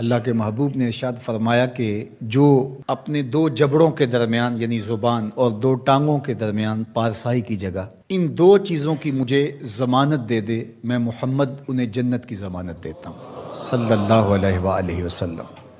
अल्लाह के महबूब ने इर्शाद फरमाया कि जो अपने दो जबड़ों के दरमियान यानी ज़ुबान और दो टांगों के दरमियान पारसाई की जगह इन दो चीज़ों की मुझे ज़मानत दे दे मैं मोहम्मद उन्हें जन्नत की ज़मानत देता हूँ सल्लल्लाहु अलैहि वसल्लम